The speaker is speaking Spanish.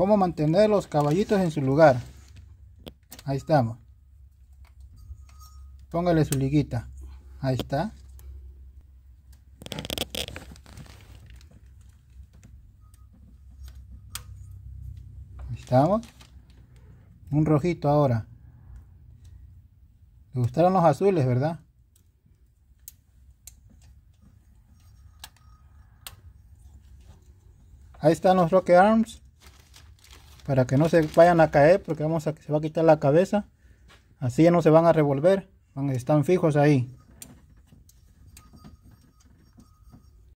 cómo mantener los caballitos en su lugar ahí estamos póngale su liguita ahí está ahí estamos un rojito ahora le gustaron los azules verdad ahí están los rocket arms para que no se vayan a caer porque vamos a, se va a quitar la cabeza así ya no se van a revolver están fijos ahí